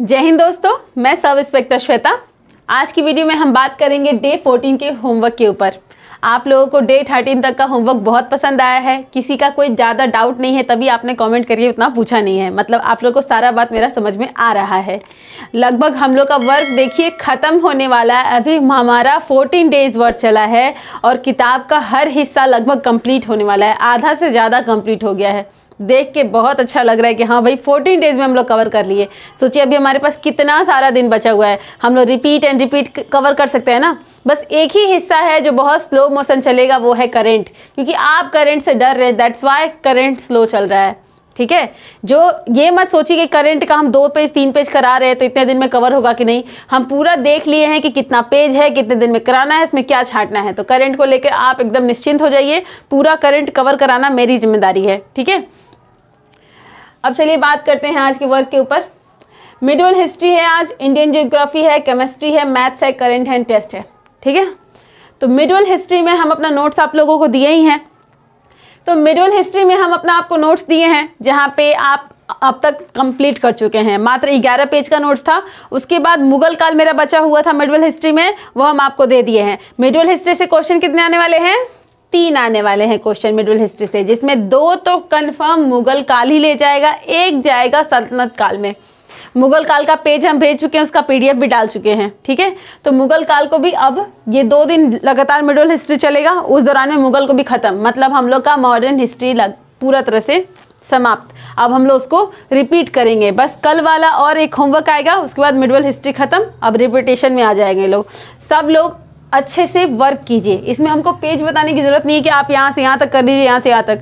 जय हिंद दोस्तों मैं सब इंस्पेक्टर श्वेता आज की वीडियो में हम बात करेंगे डे 14 के होमवर्क के ऊपर आप लोगों को डे 13 तक का होमवर्क बहुत पसंद आया है किसी का कोई ज़्यादा डाउट नहीं है तभी आपने कमेंट करके उतना पूछा नहीं है मतलब आप लोगों को सारा बात मेरा समझ में आ रहा है लगभग हम लोग का वर्क देखिए ख़त्म होने वाला है अभी हमारा 14 डेज वर्क चला है और किताब का हर हिस्सा लगभग कंप्लीट होने वाला है आधा से ज़्यादा कम्प्लीट हो गया है देख के बहुत अच्छा लग रहा है कि हाँ भाई फोर्टीन डेज़ में हम लोग कवर कर लिए सोचिए अभी हमारे पास कितना सारा दिन बचा हुआ है हम लोग रिपीट एंड रिपीट कवर कर सकते हैं ना बस एक ही हिस्सा है जो बहुत स्लो मोशन चलेगा वो है करेंट क्योंकि आप करेंट से डर रहे हैं दैट्स वाई करेंट स्लो चल रहा है ठीक है जो ये मत सोचिए कि करंट का हम दो पेज तीन पेज करा रहे हैं तो इतने दिन में कवर होगा कि नहीं हम पूरा देख लिए हैं कि कितना पेज है कितने दिन में कराना है इसमें क्या छाटना है तो करंट को लेकर आप एकदम निश्चिंत हो जाइए पूरा करंट कवर कराना मेरी जिम्मेदारी है ठीक है अब चलिए बात करते हैं आज के वर्क के ऊपर मिडल हिस्ट्री है आज इंडियन जियोग्राफी है केमिस्ट्री है मैथ्स है करेंट हैंड टेस्ट है ठीक है तो मिडल हिस्ट्री में हम अपना नोट्स आप लोगों को दिए ही हैं तो मिडल हिस्ट्री में हम अपना आपको नोट्स दिए हैं जहाँ पे आप अब तक कंप्लीट कर चुके हैं मात्र 11 पेज का नोट्स था उसके बाद मुगल काल मेरा बचा हुआ था मिडिल हिस्ट्री में वो हम आपको दे दिए हैं मिडल हिस्ट्री से क्वेश्चन कितने आने वाले हैं तीन आने वाले हैं क्वेश्चन मिडिल हिस्ट्री से जिसमें दो तो कन्फर्म मुगल काल ही ले जाएगा एक जाएगा सल्तनत काल में मुगल काल का पेज हम भेज चुके हैं उसका पीडीएफ भी डाल चुके हैं ठीक है तो मुगल काल को भी अब ये दो दिन लगातार मिडिल हिस्ट्री चलेगा उस दौरान में मुगल को भी ख़त्म मतलब हम लोग का मॉडर्न हिस्ट्री लग पूरा तरह से समाप्त अब हम लोग उसको रिपीट करेंगे बस कल वाला और एक होमवर्क आएगा उसके बाद मिडवल हिस्ट्री ख़त्म अब रिपीटेशन में आ जाएंगे लोग सब लोग अच्छे से वर्क कीजिए इसमें हमको पेज बताने की ज़रूरत नहीं है कि आप यहाँ से यहाँ तक कर लीजिए यहाँ से यहाँ तक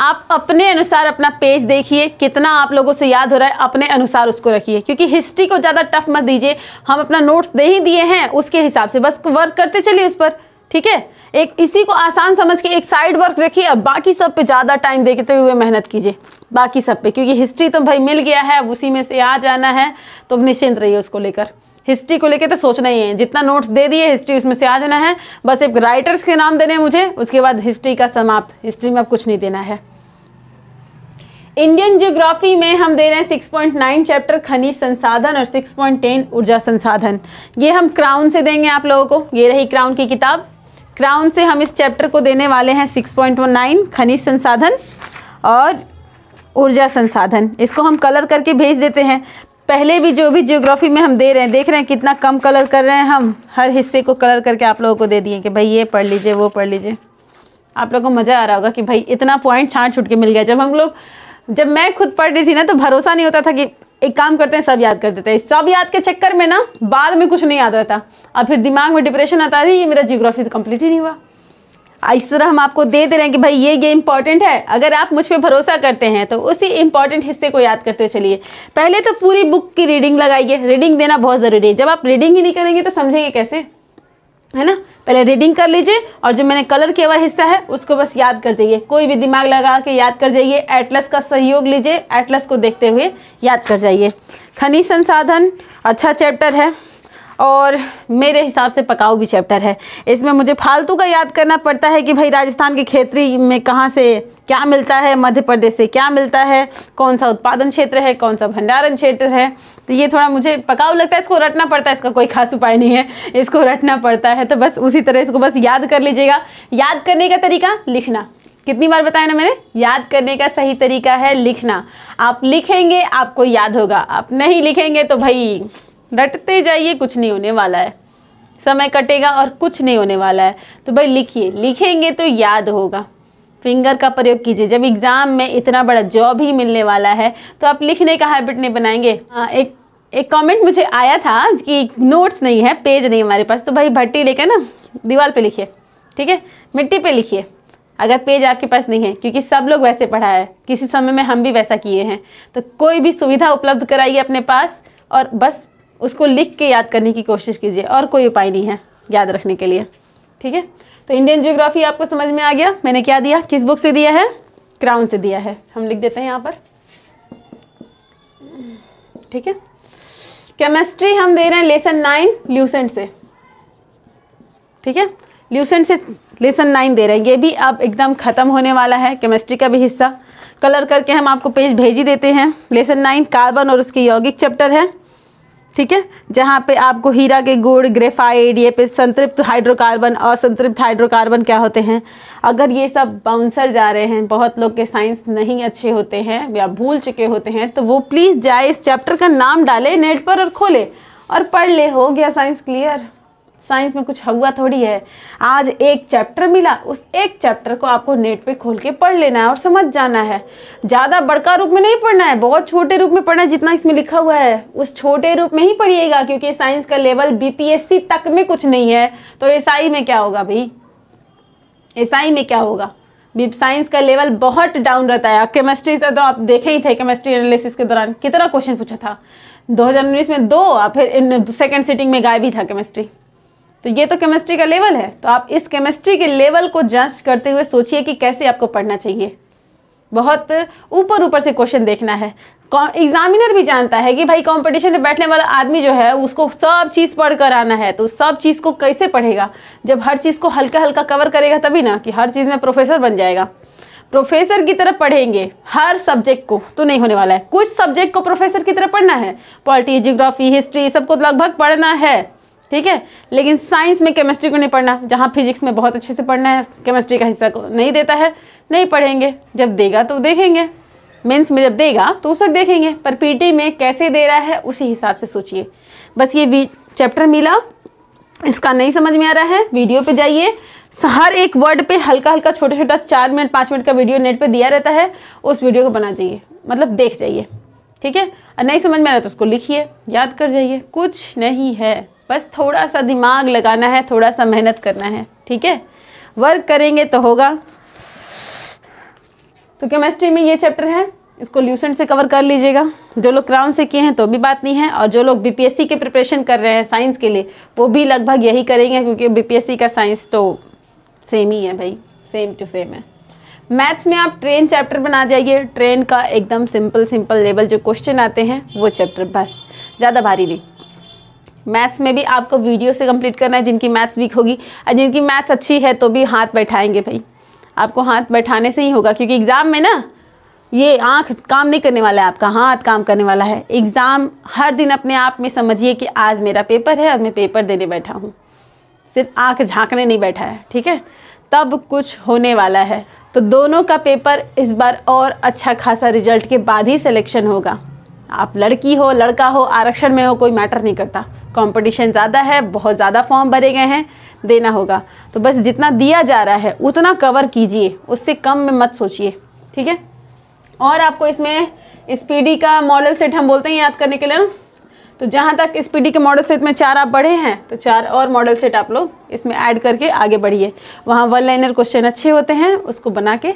आप अपने अनुसार अपना पेज देखिए कितना आप लोगों से याद हो रहा है अपने अनुसार उसको रखिए क्योंकि हिस्ट्री को ज़्यादा टफ मत दीजिए हम अपना नोट्स दे ही दिए हैं उसके हिसाब से बस वर्क करते चलिए उस पर ठीक है एक इसी को आसान समझ के एक साइड वर्क रखिए और बाकी सब पे ज़्यादा टाइम देते हुए मेहनत कीजिए बाकी सब पे क्योंकि हिस्ट्री तो भाई मिल गया है उसी में से आ जाना है तो निश्चिंत रहिए उसको लेकर हिस्ट्री को लेके तो सोचना ही है जितना नोट्स दे दिए हिस्ट्री उसमें से आ जाना है बस एक राइटर्स के नाम देने हैं मुझे उसके बाद हिस्ट्री का समाप्त हिस्ट्री में अब कुछ नहीं देना है इंडियन ज्योग्राफी में हम दे रहे हैं 6.9 चैप्टर खनिज संसाधन और 6.10 ऊर्जा संसाधन ये हम क्राउन से देंगे आप लोगों को ये रही क्राउन की किताब क्राउन से हम इस चैप्टर को देने वाले हैं 6.19 खनिज संसाधन और ऊर्जा संसाधन इसको हम कलर करके भेज देते हैं पहले भी जो भी जियोग्राफी में हम दे रहे हैं देख रहे हैं कितना कम कलर कर रहे हैं हम हर हिस्से को कलर करके आप लोगों को दे दिए कि भाई ये पढ़ लीजिए वो पढ़ लीजिए आप लोगों को मज़ा आ रहा होगा कि भाई इतना पॉइंट छाँट छूट के मिल गया जब हम लोग जब मैं खुद पढ़ रही थी ना तो भरोसा नहीं होता था कि एक काम करते हैं सब याद कर देते हैं सब याद के चक्कर में ना बाद में कुछ नहीं याद रहता और फिर दिमाग में डिप्रेशन आता था ये मेरा जियोग्राफी तो कम्प्लीट ही नहीं हुआ इस तरह हम आपको दे दे रहे हैं कि भाई ये ये इंपॉर्टेंट है अगर आप मुझ पर भरोसा करते हैं तो उसी इंपॉर्टेंट हिस्से को याद करते चलिए पहले तो पूरी बुक की रीडिंग लगाइए रीडिंग देना बहुत ज़रूरी है जब आप रीडिंग ही नहीं करेंगे तो समझेंगे कैसे है ना पहले रीडिंग कर लीजिए और जो मैंने कलर किया हुआ हिस्सा है उसको बस याद कर जाइए कोई भी दिमाग लगा के याद कर जाइए एटलस का सहयोग लीजिए एटलस को देखते हुए याद कर जाइए खनिज संसाधन अच्छा चैप्टर है और मेरे हिसाब से पकाऊ भी चैप्टर है इसमें मुझे फालतू का याद करना पड़ता है कि भाई राजस्थान के खेतरी में कहाँ से क्या मिलता है मध्य प्रदेश से क्या मिलता है कौन सा उत्पादन क्षेत्र है कौन सा भंडारण क्षेत्र है तो ये थोड़ा मुझे पकाऊ लगता है इसको रटना पड़ता है इसका कोई खास उपाय नहीं है इसको रटना पड़ता है तो बस उसी तरह इसको बस याद कर लीजिएगा याद करने का तरीका लिखना कितनी बार बताया ना मैंने याद करने का सही तरीका है लिखना आप लिखेंगे आपको याद होगा आप नहीं लिखेंगे तो भाई रटते जाइए कुछ नहीं होने वाला है समय कटेगा और कुछ नहीं होने वाला है तो भाई लिखिए लिखेंगे तो याद होगा फिंगर का प्रयोग कीजिए जब एग्ज़ाम में इतना बड़ा जॉब ही मिलने वाला है तो आप लिखने का हैबिट नहीं बनाएंगे आ, हाँ, एक एक कमेंट मुझे आया था कि नोट्स नहीं है पेज नहीं हमारे पास तो भाई भट्टी लेकर ना दीवार पे लिखिए ठीक है मिट्टी पे लिखिए अगर पेज आपके पास नहीं है क्योंकि सब लोग वैसे पढ़ा है किसी समय में हम भी वैसा किए हैं तो कोई भी सुविधा उपलब्ध कराइए अपने पास और बस उसको लिख के याद करने की कोशिश कीजिए और कोई उपाय नहीं है याद रखने के लिए ठीक है तो इंडियन ज्योग्राफी आपको समझ में आ गया मैंने क्या दिया किस बुक से दिया है क्राउन से दिया है हम लिख देते हैं यहाँ पर ठीक है केमिस्ट्री हम दे रहे हैं लेसन नाइन ल्यूसेंट से ठीक है ल्यूसेंट से लेसन नाइन दे रहे हैं ये भी अब एकदम ख़त्म होने वाला है केमिस्ट्री का भी हिस्सा कलर करके हम आपको पेज भेज ही देते हैं लेसन नाइन कार्बन और उसकी यौगिक चैप्टर है ठीक है जहाँ पे आपको हीरा के गुड़ ग्रेफाइड ये पे संतृप्त हाइड्रोकार्बन असंतृप्त हाइड्रोकार्बन क्या होते हैं अगर ये सब बाउंसर जा रहे हैं बहुत लोग के साइंस नहीं अच्छे होते हैं या भूल चुके होते हैं तो वो प्लीज़ जाए इस चैप्टर का नाम डाले नेट पर और खोले और पढ़ ले हो गया साइंस क्लियर साइंस में कुछ हुआ थोड़ी है आज एक चैप्टर मिला उस एक चैप्टर को आपको नेट पे खोल के पढ़ लेना है और समझ जाना है ज़्यादा बड़का रूप में नहीं पढ़ना है बहुत छोटे रूप में पढ़ना है जितना इसमें लिखा हुआ है उस छोटे रूप में ही पढ़िएगा क्योंकि साइंस का लेवल बी तक में कुछ नहीं है तो एस में क्या होगा भाई एस में क्या होगा बी साइंस का लेवल बहुत डाउन रहता है केमिस्ट्री से तो आप देखे ही थे केमिस्ट्री एनालिसिस के दौरान कितना क्वेश्चन पूछा था 2019 में दो और फिर इन सेकेंड सिटिंग में गायब ही था केमिस्ट्री तो ये तो केमिस्ट्री का लेवल है तो आप इस केमिस्ट्री के लेवल को जांच करते हुए सोचिए कि कैसे आपको पढ़ना चाहिए बहुत ऊपर ऊपर से क्वेश्चन देखना है एग्जामिनर भी जानता है कि भाई कंपटीशन में बैठने वाला आदमी जो है उसको सब चीज़ पढ़ कर आना है तो सब चीज़ को कैसे पढ़ेगा जब हर चीज़ को हल्का हल्का कवर करेगा तभी ना कि हर चीज़ में प्रोफेसर बन जाएगा प्रोफेसर की तरफ पढ़ेंगे हर सब्जेक्ट को तो नहीं होने वाला है कुछ सब्जेक्ट को प्रोफेसर की तरफ पढ़ना है पॉलिटी जियोग्राफी हिस्ट्री सबको लगभग पढ़ना है ठीक है लेकिन साइंस में केमिस्ट्री को नहीं पढ़ना जहाँ फिजिक्स में बहुत अच्छे से पढ़ना है केमिस्ट्री का हिस्सा को नहीं देता है नहीं पढ़ेंगे जब देगा तो देखेंगे मेंस में जब देगा तो उस वक्त देखेंगे पर पीटी में कैसे दे रहा है उसी हिसाब से सोचिए बस ये चैप्टर मिला इसका नहीं समझ में आ रहा है वीडियो पर जाइए हर एक वर्ड पर हल्का हल्का छोटा छोटा चार मिनट पाँच मिनट का वीडियो नेट पर दिया रहता है उस वीडियो को बना जाइए मतलब देख जाइए ठीक है और नहीं समझ में आ रहा तो उसको लिखिए याद कर जाइए कुछ नहीं है बस थोड़ा सा दिमाग लगाना है थोड़ा सा मेहनत करना है ठीक है वर्क करेंगे तो होगा तो केमिस्ट्री में ये चैप्टर है इसको ल्यूसेंट से कवर कर लीजिएगा जो लोग क्राउन से किए हैं तो भी बात नहीं है और जो लोग बीपीएससी के प्रिपरेशन कर रहे हैं साइंस के लिए वो भी लगभग यही करेंगे क्योंकि बीपीएससी का साइंस तो सेम ही है भाई सेम टू सेम है मैथ्स में आप ट्रेन चैप्टर बना जाइए ट्रेन का एकदम सिंपल सिंपल लेवल जो क्वेश्चन आते हैं वो चैप्टर बस ज़्यादा भारी नहीं मैथ्स में भी आपको वीडियो से कंप्लीट करना है जिनकी मैथ्स वीक होगी और जिनकी मैथ्स अच्छी है तो भी हाथ बैठाएंगे भाई आपको हाथ बैठाने से ही होगा क्योंकि एग्ज़ाम में ना ये आँख काम नहीं करने वाला है आपका हाथ काम करने वाला है एग्ज़ाम हर दिन अपने आप में समझिए कि आज मेरा पेपर है और मैं पेपर देने बैठा हूँ सिर्फ आँख झाँकने नहीं बैठा है ठीक है तब कुछ होने वाला है तो दोनों का पेपर इस बार और अच्छा खासा रिजल्ट के बाद ही सिलेक्शन होगा आप लड़की हो लड़का हो आरक्षण में हो कोई मैटर नहीं करता कंपटीशन ज़्यादा है बहुत ज़्यादा फॉर्म भरे गए हैं देना होगा तो बस जितना दिया जा रहा है उतना कवर कीजिए उससे कम में मत सोचिए ठीक है और आपको इसमें स्पीडी इस का मॉडल सेट हम बोलते हैं याद करने के लिए ना तो जहाँ तक स्पीडी के मॉडल सेट में चार आप बढ़े हैं तो चार और मॉडल सेट आप लोग इसमें ऐड करके आगे बढ़िए वहाँ वन लाइनर क्वेश्चन अच्छे होते हैं उसको बना के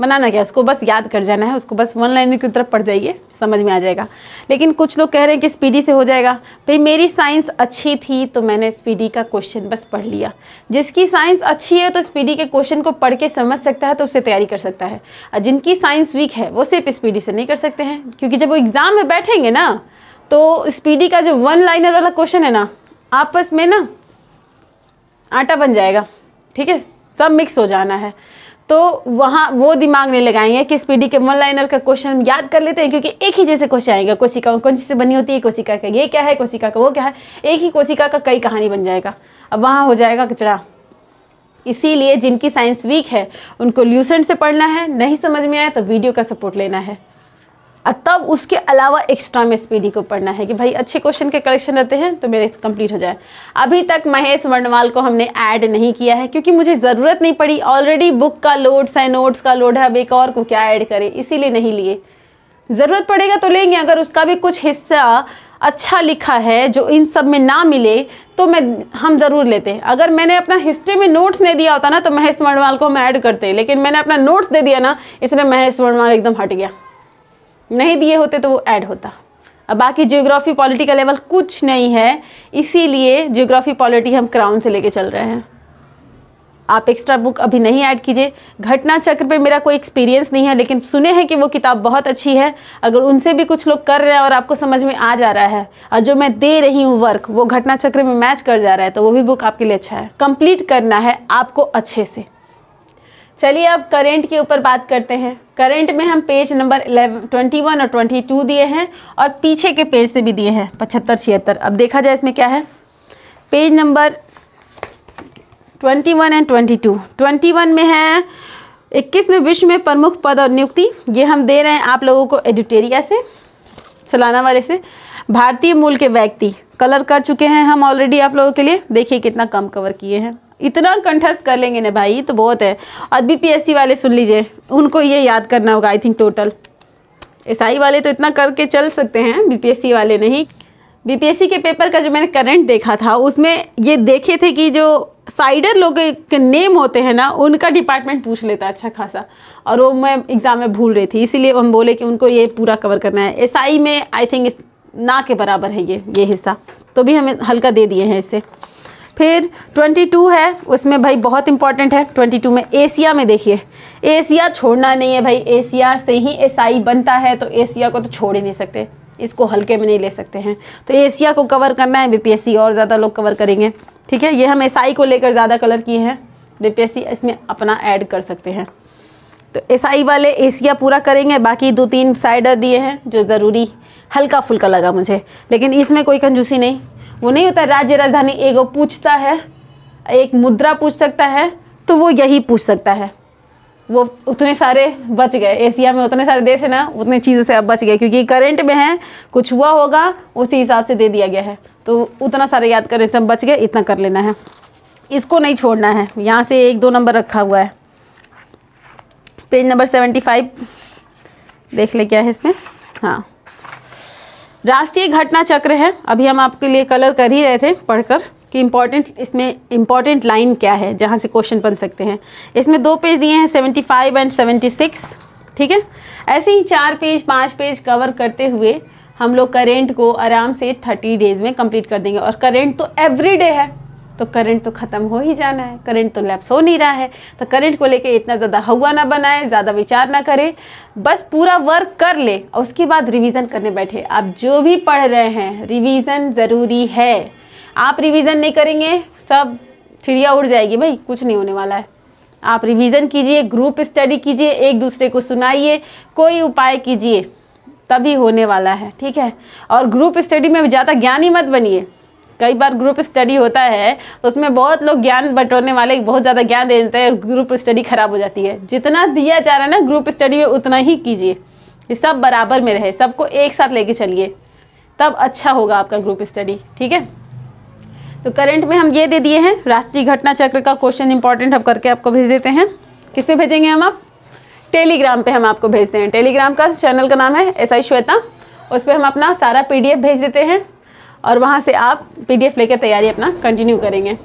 बनाना क्या उसको बस याद कर जाना है उसको बस वन लाइनर की तरफ पढ़ जाइए समझ में आ जाएगा लेकिन कुछ लोग कह रहे हैं कि स्पीडी से हो जाएगा भाई तो मेरी साइंस अच्छी थी तो मैंने स्पीडी का क्वेश्चन बस पढ़ लिया जिसकी साइंस अच्छी है तो स्पीडी के क्वेश्चन को पढ़ के समझ सकता है तो उससे तैयारी कर सकता है और जिनकी साइंस वीक है वो सिर्फ स्पीडी से नहीं कर सकते हैं क्योंकि जब वो एग्ज़ाम में बैठेंगे ना तो स्पीडी का जो वन लाइनर वाला क्वेश्चन है ना आपस में ना आटा बन जाएगा ठीक है सब मिक्स हो जाना है तो वहाँ वो दिमाग नहीं लगाएंगे कि स्पीडी के वन लाइनर का क्वेश्चन हम याद कर लेते हैं क्योंकि एक ही जैसे क्वेश्चन आएंगे कोशिका कौन सी से बनी होती है कोशिका का ये क्या है कोशिका का वो क्या है एक ही कोशिका का कई कहानी बन जाएगा अब वहाँ हो जाएगा कचरा इसीलिए जिनकी साइंस वीक है उनको ल्यूसेंट से पढ़ना है नहीं समझ में आया तो वीडियो का सपोर्ट लेना है तब उसके अलावा एक्स्ट्रा में स्पीडी को पढ़ना है कि भाई अच्छे क्वेश्चन के कलेक्शन रहते हैं तो मेरे कंप्लीट हो जाए अभी तक महेश वर्णवाल को हमने ऐड नहीं किया है क्योंकि मुझे ज़रूरत नहीं पड़ी ऑलरेडी बुक का लोड्स है नोट्स का लोड है अब एक और को क्या ऐड करें इसीलिए नहीं लिए ज़रूरत पड़ेगा तो लेंगे अगर उसका भी कुछ हिस्सा अच्छा लिखा है जो इन सब में ना मिले तो मैं हम ज़रूर लेते हैं अगर मैंने अपना हिस्ट्री में नोट्स नहीं दिया होता ना तो महेश वर्णवाल को हम ऐड करते लेकिन मैंने अपना नोट्स दे दिया ना इसलिए महेश वर्णवाल एकदम हट गया नहीं दिए होते तो वो ऐड होता अब बाकी जियोग्राफी पॉलिटी का लेवल कुछ नहीं है इसीलिए जियोग्राफी पॉलिटी हम क्राउन से लेके चल रहे हैं आप एक्स्ट्रा बुक अभी नहीं ऐड कीजिए घटना चक्र पे मेरा कोई एक्सपीरियंस नहीं है लेकिन सुने हैं कि वो किताब बहुत अच्छी है अगर उनसे भी कुछ लोग कर रहे हैं और आपको समझ में आ जा रहा है और जो मैं दे रही हूँ वर्क वो घटना चक्र में मैच कर जा रहा है तो वो भी बुक आपके लिए अच्छा है कंप्लीट करना है आपको अच्छे से चलिए अब करेंट के ऊपर बात करते हैं करेंट में हम page number eleven twenty one और ट्वेंटी टू दिए हैं और पीछे के पेज से भी दिए हैं पचहत्तर छिहत्तर अब देखा जाए इसमें क्या है page number twenty one and twenty two twenty one में है इक्कीस में विश्व में प्रमुख पद और नियुक्ति ये हम दे रहे हैं आप लोगों को एडिटेरिया से सलाना वाले से भारतीय मूल के व्यक्ति कलर कर चुके हैं हम ऑलरेडी आप लोगों के लिए देखिए कितना कम कवर किए हैं इतना कंठस्थ कर लेंगे ना भाई तो बहुत है और बीपीएससी वाले सुन लीजिए उनको ये याद करना होगा आई थिंक टोटल एसआई वाले तो इतना करके चल सकते हैं बीपीएससी वाले नहीं बीपीएससी के पेपर का जो मैंने करंट देखा था उसमें ये देखे थे कि जो साइडर लोग के नेम होते हैं ना उनका डिपार्टमेंट पूछ लेता है अच्छा खासा और वो मैं एग्ज़ाम में भूल रही थी इसीलिए हम बोले कि उनको ये पूरा कवर करना है एस में आई थिंक ना के बराबर है ये ये हिस्सा तो भी हमें हल्का दे दिए हैं इससे फिर 22 है उसमें भाई बहुत इंपॉर्टेंट है 22 में एशिया में देखिए एशिया छोड़ना नहीं है भाई एशिया से ही ईसाई बनता है तो एशिया को तो छोड़ ही नहीं सकते इसको हल्के में नहीं ले सकते हैं तो एशिया को कवर करना है बीपीएससी और ज़्यादा लोग कवर करेंगे ठीक है ये हम ईसाई को लेकर ज़्यादा कलर किए हैं बीपीएससी इसमें अपना ऐड कर सकते हैं तो ईसाई वाले एशिया पूरा करेंगे बाकी दो तीन साइड दिए हैं जो ज़रूरी हल्का फुल्का लगा मुझे लेकिन इसमें कोई कंजूसी नहीं वो नहीं होता राज्य राजधानी एगो पूछता है एक मुद्रा पूछ सकता है तो वो यही पूछ सकता है वो उतने सारे बच गए एशिया में उतने सारे देश हैं ना उतने चीज़ों से अब बच गए क्योंकि करंट में है कुछ हुआ होगा उसी हिसाब से दे दिया गया है तो उतना सारे याद करने से बच गए इतना कर लेना है इसको नहीं छोड़ना है यहाँ से एक दो नंबर रखा हुआ है पेज नंबर सेवेंटी फाइव देख ले क्या है इसमें हाँ राष्ट्रीय घटना चक्र है अभी हम आपके लिए कलर कर ही रहे थे पढ़कर कि इम्पॉर्टेंट इसमें इम्पॉर्टेंट लाइन क्या है जहाँ से क्वेश्चन बन सकते हैं इसमें दो पेज दिए हैं seventy five and seventy six ठीक है ऐसे ही चार पेज पाँच पेज कवर करते हुए हम लोग करेंट को आराम से थर्टी डेज में कंप्लीट कर देंगे और करेंट तो एवरी डे है तो करंट तो ख़त्म हो ही जाना है करंट तो लैप्स हो नहीं रहा है तो करंट को लेके इतना ज़्यादा हवा ना बनाए ज़्यादा विचार ना करें बस पूरा वर्क कर ले और उसके बाद रिवीजन करने बैठे आप जो भी पढ़ रहे हैं रिवीजन ज़रूरी है आप रिवीजन नहीं करेंगे सब चिड़िया उड़ जाएगी भाई कुछ नहीं होने वाला है आप रिवीजन कीजिए ग्रुप स्टडी कीजिए एक दूसरे को सुनाइए कोई उपाय कीजिए तभी होने वाला है ठीक है और ग्रुप स्टडी में ज़्यादा ज्ञानी मत बनिए कई बार ग्रुप स्टडी होता है उसमें बहुत लोग ज्ञान बटोरने वाले बहुत ज़्यादा ज्ञान दे देते हैं ग्रुप स्टडी ख़राब हो जाती है जितना दिया जा रहा है ना ग्रुप स्टडी में उतना ही कीजिए सब बराबर में रहे सबको एक साथ लेके चलिए तब अच्छा होगा आपका ग्रुप स्टडी ठीक है तो करंट में हम ये दे दिए हैं राष्ट्रीय घटना चक्र का क्वेश्चन इंपॉर्टेंट हम करके आपको भेज देते हैं किस पे भेजेंगे हम आप टेलीग्राम पे हम आपको भेजते हैं टेलीग्राम का चैनल का नाम है एस आई श्वेता उस पर हम अपना सारा पीडीएफ भेज देते हैं और वहाँ से आप पीडीएफ लेकर तैयारी अपना कंटिन्यू करेंगे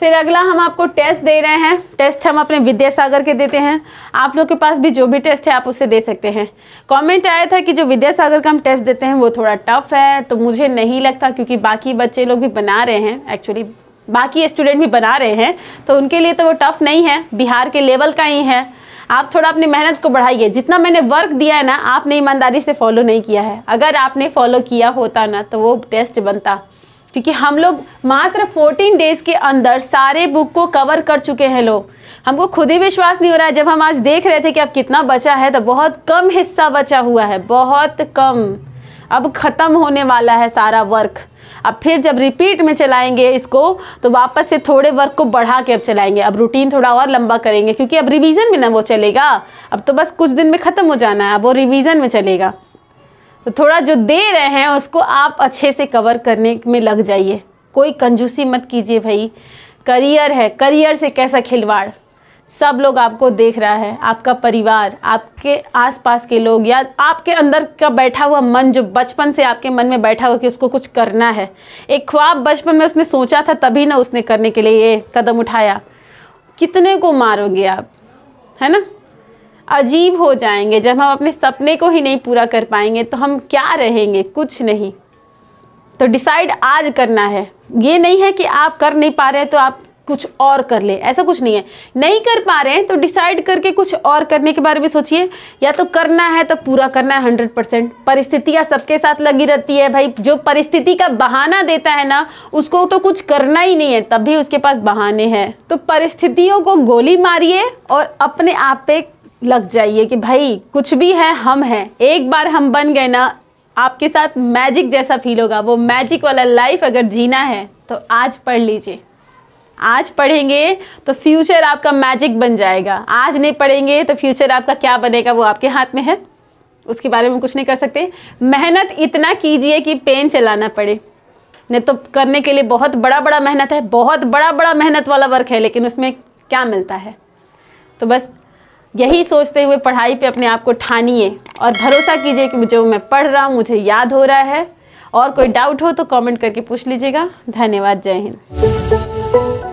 फिर अगला हम आपको टेस्ट दे रहे हैं टेस्ट हम अपने विद्यासागर के देते हैं आप लोग के पास भी जो भी टेस्ट है आप उसे दे सकते हैं कमेंट आया था कि जो विद्यासागर का हम टेस्ट देते हैं वो थोड़ा टफ है तो मुझे नहीं लगता क्योंकि बाकी बच्चे लोग भी बना रहे हैं एक्चुअली बाकी स्टूडेंट भी बना रहे हैं तो उनके लिए तो वो टफ़ नहीं है बिहार के लेवल का ही है आप थोड़ा अपनी मेहनत को बढ़ाइए जितना मैंने वर्क दिया है ना आपने ईमानदारी से फॉलो नहीं किया है अगर आपने फॉलो किया होता ना तो वो टेस्ट बनता क्योंकि हम लोग मात्र 14 डेज के अंदर सारे बुक को कवर कर चुके हैं लोग हमको खुद ही विश्वास नहीं हो रहा है जब हम आज देख रहे थे कि अब कितना बचा है तो बहुत कम हिस्सा बचा हुआ है बहुत कम अब ख़त्म होने वाला है सारा वर्क अब फिर जब रिपीट में चलाएंगे इसको तो वापस से थोड़े वर्क को बढ़ा के अब चलाएंगे अब रूटीन थोड़ा और लंबा करेंगे क्योंकि अब रिवीजन में ना वो चलेगा अब तो बस कुछ दिन में ख़त्म हो जाना है अब वो रिवीजन में चलेगा तो थोड़ा जो दे रहे हैं उसको आप अच्छे से कवर करने में लग जाइए कोई कंजूसी मत कीजिए भाई करियर है करियर से कैसा खिलवाड़ सब लोग आपको देख रहा है आपका परिवार आपके आसपास के लोग या आपके अंदर का बैठा हुआ मन जो बचपन से आपके मन में बैठा हुआ कि उसको कुछ करना है एक ख्वाब बचपन में उसने सोचा था तभी ना उसने करने के लिए ये कदम उठाया कितने को मारोगे आप है ना अजीब हो जाएंगे जब हम अपने सपने को ही नहीं पूरा कर पाएंगे तो हम क्या रहेंगे कुछ नहीं तो डिसाइड आज करना है ये नहीं है कि आप कर नहीं पा रहे तो आप कुछ और कर ले ऐसा कुछ नहीं है नहीं कर पा रहे हैं तो डिसाइड करके कुछ और करने के बारे में सोचिए या तो करना है तो पूरा करना है हंड्रेड परसेंट परिस्थितियाँ सबके साथ लगी रहती है भाई जो परिस्थिति का बहाना देता है ना उसको तो कुछ करना ही नहीं है तब भी उसके पास बहाने हैं तो परिस्थितियों को गोली मारिए और अपने आप पे लग जाइए कि भाई कुछ भी है हम हैं एक बार हम बन गए ना आपके साथ मैजिक जैसा फील होगा वो मैजिक वाला लाइफ अगर जीना है तो आज पढ़ लीजिए आज पढ़ेंगे तो फ्यूचर आपका मैजिक बन जाएगा आज नहीं पढ़ेंगे तो फ्यूचर आपका क्या बनेगा वो आपके हाथ में है उसके बारे में कुछ नहीं कर सकते मेहनत इतना कीजिए कि पेन चलाना पड़े नहीं तो करने के लिए बहुत बड़ा बड़ा मेहनत है बहुत बड़ा बड़ा मेहनत वाला वर्क है लेकिन उसमें क्या मिलता है तो बस यही सोचते हुए पढ़ाई पे अपने आप को ठानिए और भरोसा कीजिए कि जो मैं पढ़ रहा हूँ मुझे याद हो रहा है और कोई डाउट हो तो कमेंट करके पूछ लीजिएगा धन्यवाद जय हिंद